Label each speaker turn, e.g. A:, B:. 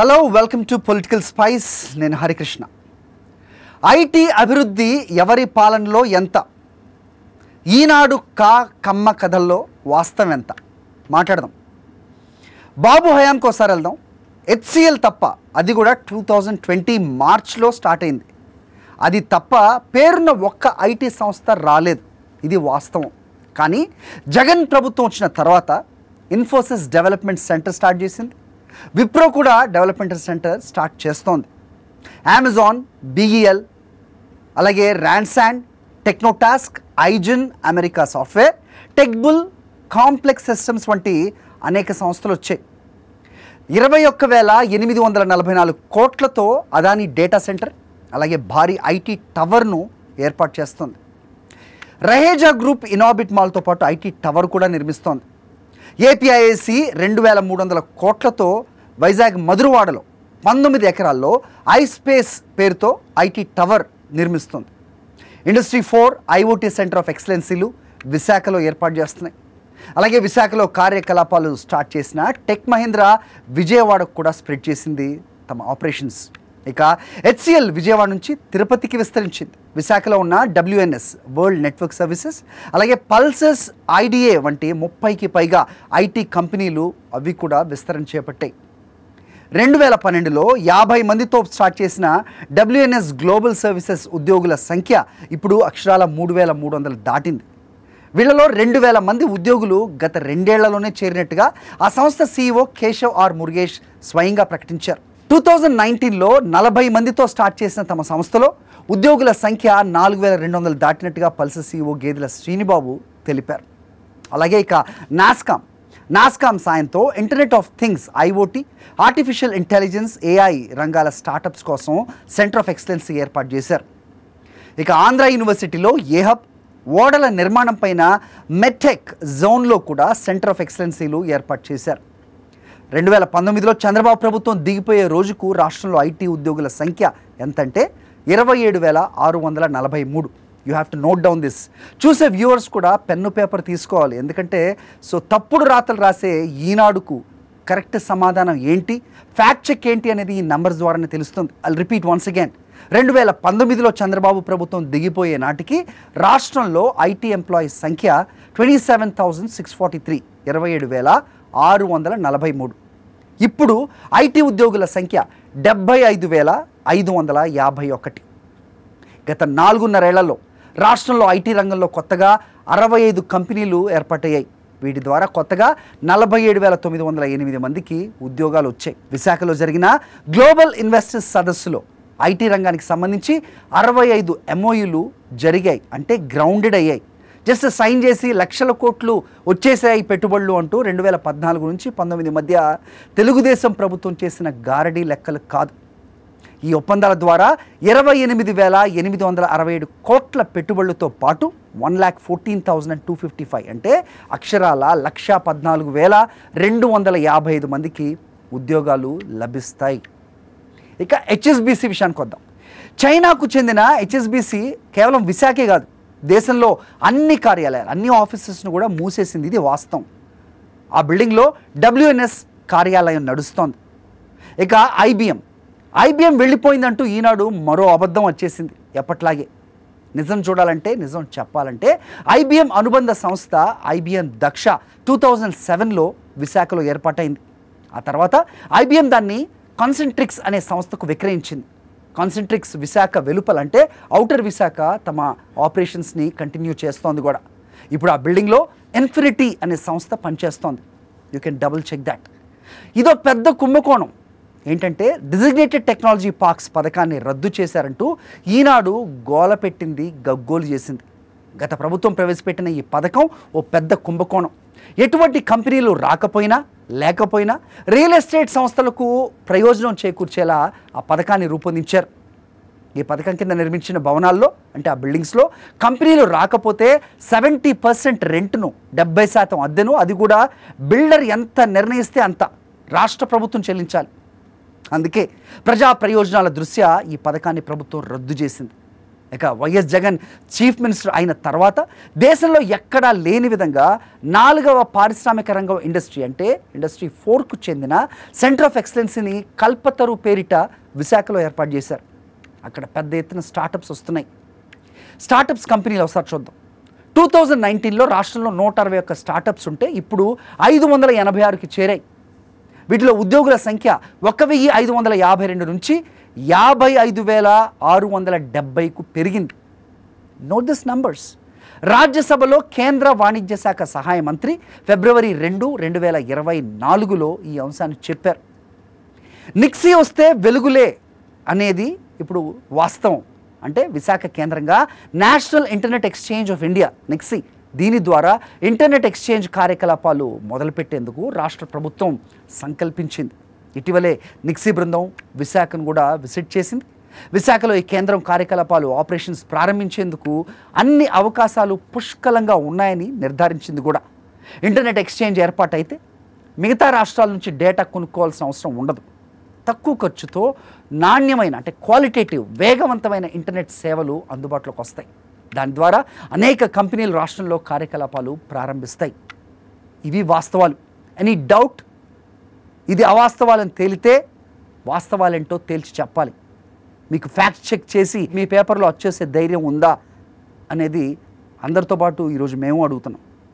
A: hello welcome to political spice నేను Harikrishna IT అభివృద్ధి ఎవరి పాలనలో ఎంత ఈనాడు కా కమ్మ కథల్లో వాస్తవం ఎంత మాట్లాడదాం బాబు హయాంకి ఒకసారి వెళ్దాం హెచ్సిఎల్ తప్ప అది కూడా టూ థౌజండ్ ట్వంటీ మార్చ్లో స్టార్ట్ అయింది అది తప్ప పేరున్న ఒక్క ఐటీ సంస్థ రాలేదు ఇది వాస్తవం కానీ జగన్ ప్రభుత్వం వచ్చిన తర్వాత ఇన్ఫోసిస్ డెవలప్మెంట్ సెంటర్ స్టార్ట్ చేసింది విప్రో కూడా డెవలప్మెంట్ సెంటర్ స్టార్ట్ చేస్తోంది అమెజాన్ బీఈఎల్ e అలాగే ర్యాన్సాండ్ టెక్నోటాస్క్ ఐజిన్ అమెరికా సాఫ్ట్వేర్ టెక్బుల్ కాంప్లెక్స్ సిస్టమ్స్ వంటి అనేక సంస్థలు వచ్చాయి ఇరవై ఒక్క వేల ఎనిమిది వందల నలభై నాలుగు కోట్లతో అదాని డేటా సెంటర్ అలాగే భారీ ఐటీ టవర్ను ఏర్పాటు చేస్తుంది రహేజా గ్రూప్ ఇనాబిట్ మాల్తో పాటు ఐటీ టవర్ కూడా నిర్మిస్తోంది ఏపీఐఏసి రెండు వేల మూడు వందల కోట్లతో వైజాగ్ మధురవాడలో పంతొమ్మిది ఎకరాల్లో ఐస్పేస్ పేరుతో ఐటీ టవర్ నిర్మిస్తుంది industry four IOT centre of ఎక్సలెన్సీలు విశాఖలో ఏర్పాటు చేస్తున్నాయి అలాగే విశాఖలో కార్యకలాపాలు స్టార్ట్ చేసిన టెక్ మహీంద్ర విజయవాడకు కూడా స్ప్రెడ్ చేసింది తమ ఆపరేషన్స్ ఇక హెచ్సిఎల్ విజయవాడ నుంచి తిరుపతికి విస్తరించింది విశాఖలో ఉన్న డబ్ల్యూఎన్ఎస్ వరల్డ్ నెట్వర్క్ సర్వీసెస్ అలాగే పల్సెస్ ఐడిఏ వంటి ముప్పైకి పైగా ఐటీ కంపెనీలు అవి కూడా విస్తరణ చేపట్టాయి రెండు వేల పన్నెండులో యాభై మందితో స్టార్ట్ చేసిన డబ్ల్యూఎన్ఎస్ గ్లోబల్ సర్వీసెస్ ఉద్యోగుల సంఖ్య ఇప్పుడు అక్షరాల మూడు వేల మూడు వందలు దాటింది వీళ్ళలో రెండు వేల మంది ఉద్యోగులు గత రెండేళ్లలోనే చేరినట్టుగా ఆ సంస్థ సీఈఓ కేశవ్ ఆర్ మురుగేష్ స్వయంగా ప్రకటించారు టూ థౌజండ్ నైన్టీన్లో నలభై మందితో స్టార్ట్ చేసిన తమ సంస్థలో ఉద్యోగుల సంఖ్య నాలుగు వేల రెండు వందలు దాటినట్టుగా పల్స సీఓ గేదెల శ్రీనిబాబు తెలిపారు అలాగే ఇక నాస్కామ్ నాస్కామ్ సాయంతో internet of things IOT artificial intelligence AI రంగాల స్టార్టప్స్ కోసం సెంటర్ ఆఫ్ ఎక్సలెన్స్ ఏర్పాటు చేశారు ఇక ఆంధ్ర యూనివర్సిటీలో ఏహబ్ ఓడల నిర్మాణం పైన మెట్టెక్ జోన్లో కూడా సెంటర్ ఆఫ్ ఎక్సలెన్సీలు ఏర్పాటు చేశారు రెండు వేల పంతొమ్మిదిలో చంద్రబాబు ప్రభుత్వం దిగిపోయే రోజుకు రాష్ట్రంలో ఐటీ ఉద్యోగుల సంఖ్య ఎంతంటే ఇరవై ఏడు వేల ఆరు వందల నలభై మూడు you have to note down this చూసే వ్యూవర్స్ కూడా పెన్ను పేపర్ తీసుకోవాలి ఎందుకంటే సో తప్పుడు రాతలు రాసే ఈనాడుకు కరెక్ట్ సమాధానం ఏంటి ఫ్యాక్ట్ చెక్ ఏంటి అనేది ఈ నంబర్స్ ద్వారానే తెలుస్తుంది అల్ రిపీట్ వన్స్ అగైన్ రెండు వేల పంతొమ్మిదిలో చంద్రబాబు ప్రభుత్వం దిగిపోయే నాటికి రాష్ట్రంలో ఐటీ ఎంప్లాయీస్ సంఖ్య twenty seven thousand six forty three ఇరవై ఏడు వేల ఆరు వందల నలభై మూడు ఇప్పుడు ఐటీ ఉద్యోగుల సంఖ్య డెబ్భై ఐదు వేల ఐదు వందల యాభై ఒకటి గత నాలుగున్నరేళ్లలో రాష్ట్రంలో ఐటీ రంగంలో కొత్తగా అరవై ఐదు కంపెనీలు ఏర్పాటయ్యాయి వీటి ద్వారా కొత్తగా నలభై ఏడు వేల తొమ్మిది వందల ఎనిమిది మందికి ఉద్యోగాలు వచ్చాయి విశాఖలో జరిగిన గ్లోబల్ ఇన్వెస్టర్స్ సదస్సులో ఐటీ రంగానికి సంబంధించి అరవై ఐదు ఎంఓయూలు జరిగాయి అంటే గ్రౌండెడ్ అయ్యాయి జస్ట్ సైన్ చేసి లక్షల కోట్లు వచ్చేసాయి పెట్టుబడులు అంటూ రెండు వేల పద్నాలుగు నుంచి పంతొమ్మిది మధ్య తెలుగుదేశం ప్రభుత్వం చేసిన గారడీ లెక్కలు కాదు ఈ ఒప్పందాల ద్వారా ఇరవై ఎనిమిది వేల ఎనిమిది వందల అరవై ఏడు కోట్ల పెట్టుబడులతో పాటు one lakh fourteen thousand and two fifty five అంటే అక్షరాల లక్ష పద్నాలుగు వేల రెండు వందల యాభై ఐదు మందికి ఉద్యోగాలు లభిస్తాయి ఇక హెచ్ఎస్బిసి విషయానికి వద్దాం చైనాకు చెందిన హెచ్ఎస్బిసి కేవలం విశాఖే కాదు దేశంలో అన్ని కార్యాలయాలు అన్ని ఆఫీసెస్ను కూడా మూసేసింది ఇది వాస్తవం ఆ బిల్డింగ్లో డబ్ల్యూఎన్ఎస్ కార్యాలయం నడుస్తోంది ఇక ఐబిఎం ఐబిఎం వెళ్ళిపోయిందంటూ ఈనాడు మరో అబద్ధం వచ్చేసింది ఎప్పట్లాగే నిజం చూడాలంటే నిజం చెప్పాలంటే ఐబిఎం అనుబంధ సంస్థ ఐబిఎం దక్ష టూ థౌజండ్ సెవెన్లో విశాఖలో ఏర్పాటైంది ఆ తర్వాత ఐబిఎం దాన్ని కాన్సెంట్రిక్స్ అనే సంస్థకు విక్రయించింది కాన్సెంట్రిక్స్ విశాఖ వెలుపలంటే ఔటర్ విశాఖ తమ ఆపరేషన్స్ని కంటిన్యూ చేస్తోంది కూడా ఇప్పుడు ఆ బిల్డింగ్లో ఎన్ఫినిటీ అనే సంస్థ పనిచేస్తోంది you can double check that ఇదో పెద్ద కుంభకోణం ఏంటంటే డిజిగ్నేటెడ్ టెక్నాలజీ పార్క్స్ పథకాన్ని రద్దు చేశారంటూ ఈనాడు గోల పెట్టింది గగ్గోలు చేసింది గత ప్రభుత్వం ప్రవేశపెట్టిన ఈ పథకం ఓ పెద్ద కుంభకోణం ఎటువంటి కంపెనీలు రాకపోయినా లేకపోయినా రియల్ ఎస్టేట్ సంస్థలకు ప్రయోజనం చేకూర్చేలా ఆ పథకాన్ని రూపొందించారు ఈ పథకం కింద నిర్మించిన భవనాల్లో అంటే ఆ బిల్డింగ్స్లో కంపెనీలు రాకపోతే సెవెంటీ పర్సెంట్ రెంట్ను డెబ్బై శాతం అద్దెను అది కూడా బిల్డర్ ఎంత నిర్ణయిస్తే అంత రాష్ట్ర ప్రభుత్వం చెల్లించాలి అందుకే ప్రజా ప్రయోజనాల దృష్ట్యా ఈ పథకాన్ని ప్రభుత్వం రద్దు చేసింది ఇక వైఎస్ జగన్ చీఫ్ మినిస్టర్ అయిన తర్వాత దేశంలో ఎక్కడా లేని విధంగా నాలుగవ పారిశ్రామిక రంగం ఇండస్ట్రీ అంటే ఇండస్ట్రీ ఫోర్కు చెందిన సెంటర్ ఆఫ్ ఎక్సలెన్స్ని కల్పతరు పేరిట విశాఖలో ఏర్పాటు చేశారు అక్కడ పెద్ద ఎత్తున స్టార్టప్స్ వస్తున్నాయి స్టార్టప్స్ కంపెనీలు ఒకసారి చూద్దాం టూ థౌజండ్ నైన్టీన్లో రాష్ట్రంలో నూట అరవై ఒక్క స్టార్టప్స్ ఉంటే ఇప్పుడు ఐదు వందల ఎనభై ఆరుకి చేరాయి వీటిలో ఉద్యోగుల సంఖ్య ఒక వెయ్యి ఐదు వందల యాభై రెండు నుంచి యాభై ఐదు వేల ఆరు వందల డెబ్బైకు పెరిగింది నోట్ దిస్ నంబర్స్ రాజ్యసభలో కేంద్ర వాణిజ్య శాఖ సహాయ మంత్రి ఫిబ్రవరి రెండు రెండు వేల ఇరవై నాలుగులో ఈ అంశాన్ని చెప్పారు నిక్సీ వస్తే వెలుగులే అనేది ఇప్పుడు వాస్తవం అంటే విశాఖ కేంద్రంగా national internet exchange of India NIXI దీని ద్వారా ఇంటర్నెట్ ఎక్స్చేంజ్ కార్యకలాపాలు మొదలుపెట్టేందుకు రాష్ట్ర ప్రభుత్వం సంకల్పించింది ఇటీవలే నిక్సీ బృందం విశాఖను కూడా విసిట్ చేసింది విశాఖలో ఈ కేంద్రం కార్యకలాపాలు ఆపరేషన్స్ ప్రారంభించేందుకు అన్ని అవకాశాలు పుష్కలంగా ఉన్నాయని నిర్ధారించింది కూడా ఇంటర్నెట్ ఎక్స్చేంజ్ ఏర్పాటైతే మిగతా రాష్ట్రాల నుంచి డేటా కొనుక్కోవాల్సిన అవసరం ఉండదు తక్కువ ఖర్చుతో నాణ్యమైన అంటే క్వాలిటేటివ్ వేగవంతమైన ఇంటర్నెట్ సేవలు అందుబాటులోకి వస్తాయి దాని ద్వారా అనేక కంపెనీలు రాష్ట్రంలో కార్యకలాపాలు ప్రారంభిస్తాయి ఇవి వాస్తవాలు ఎనీ డౌట్ ఇది అవాస్తవాలను తేలితే వాస్తవాలేంటో తేల్చి చెప్పాలి మీకు ఫ్యాక్ట్ చెక్ చేసి మీ పేపర్లో వచ్చేసే ధైర్యం ఉందా అనేది అందరితో పాటు ఈరోజు మేము అడుగుతున్నాం